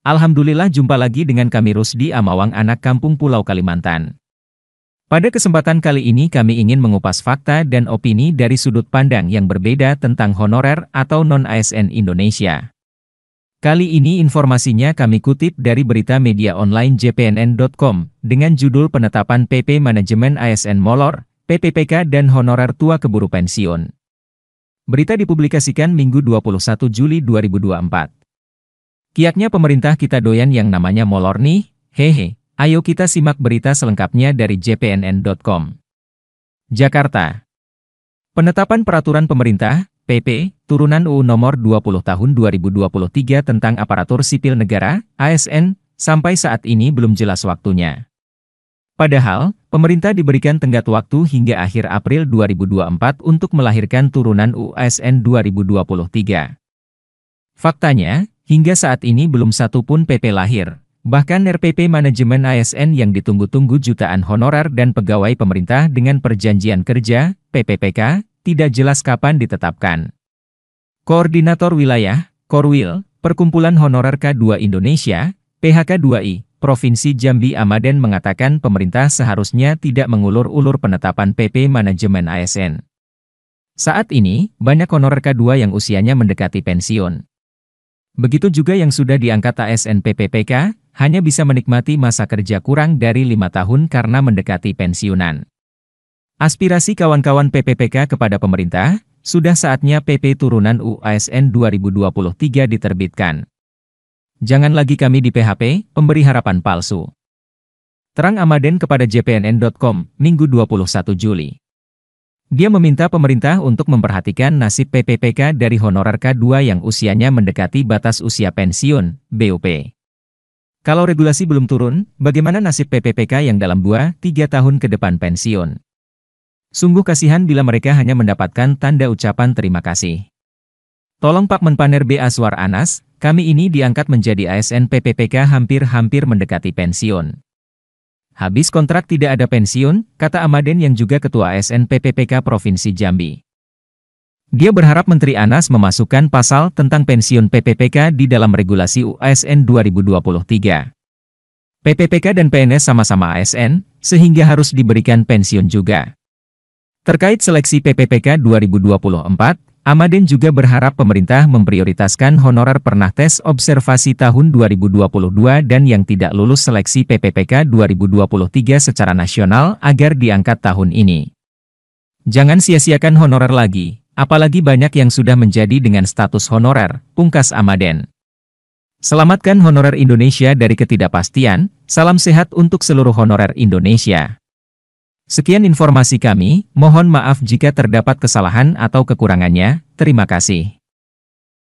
Alhamdulillah jumpa lagi dengan kami Rusdi Amawang anak kampung Pulau Kalimantan. Pada kesempatan kali ini kami ingin mengupas fakta dan opini dari sudut pandang yang berbeda tentang honorer atau non-ASN Indonesia. Kali ini informasinya kami kutip dari berita media online jpnn.com dengan judul penetapan PP Manajemen ASN Molor, PPPK dan honorer tua keburu pensiun. Berita dipublikasikan Minggu 21 Juli 2024. Kiatnya pemerintah kita doyan yang namanya molor nih, hehe. Ayo kita simak berita selengkapnya dari jpnn.com. Jakarta. Penetapan Peraturan Pemerintah, PP, Turunan UU Nomor 20 Tahun 2023 tentang Aparatur Sipil Negara, ASN, sampai saat ini belum jelas waktunya. Padahal, pemerintah diberikan tenggat waktu hingga akhir April 2024 untuk melahirkan turunan USN 2023. Faktanya, Hingga saat ini belum satu pun PP lahir. Bahkan RPP manajemen ASN yang ditunggu-tunggu jutaan honorar dan pegawai pemerintah dengan perjanjian kerja, PPPK, tidak jelas kapan ditetapkan. Koordinator Wilayah, Korwil, Perkumpulan Honorar K2 Indonesia, PHK2I, Provinsi Jambi Amaden mengatakan pemerintah seharusnya tidak mengulur-ulur penetapan PP manajemen ASN. Saat ini, banyak honorer K2 yang usianya mendekati pensiun. Begitu juga yang sudah diangkat ASN PPPK, hanya bisa menikmati masa kerja kurang dari lima tahun karena mendekati pensiunan. Aspirasi kawan-kawan PPPK kepada pemerintah, sudah saatnya PP turunan UASN 2023 diterbitkan. Jangan lagi kami di PHP, pemberi harapan palsu. Terang Amaden kepada jpnn.com, Minggu 21 Juli. Dia meminta pemerintah untuk memperhatikan nasib PPPK dari honorer K2 yang usianya mendekati batas usia pensiun, BOP. Kalau regulasi belum turun, bagaimana nasib PPPK yang dalam 2-3 tahun ke depan pensiun? Sungguh kasihan bila mereka hanya mendapatkan tanda ucapan terima kasih. Tolong Pak Menpaner B. Aswar Anas, kami ini diangkat menjadi ASN PPPK hampir-hampir mendekati pensiun. Habis kontrak tidak ada pensiun, kata Amaden yang juga ketua ASN PPPK Provinsi Jambi. Dia berharap Menteri Anas memasukkan pasal tentang pensiun PPPK di dalam regulasi USN 2023. PPPK dan PNS sama-sama ASN, sehingga harus diberikan pensiun juga. Terkait seleksi PPPK 2024, Amaden juga berharap pemerintah memprioritaskan honorer pernah tes observasi tahun 2022 dan yang tidak lulus seleksi PPPK 2023 secara nasional agar diangkat tahun ini. Jangan sia-siakan honorer lagi, apalagi banyak yang sudah menjadi dengan status honorer, pungkas Amaden. Selamatkan honorer Indonesia dari ketidakpastian, salam sehat untuk seluruh honorer Indonesia. Sekian informasi kami, mohon maaf jika terdapat kesalahan atau kekurangannya, terima kasih.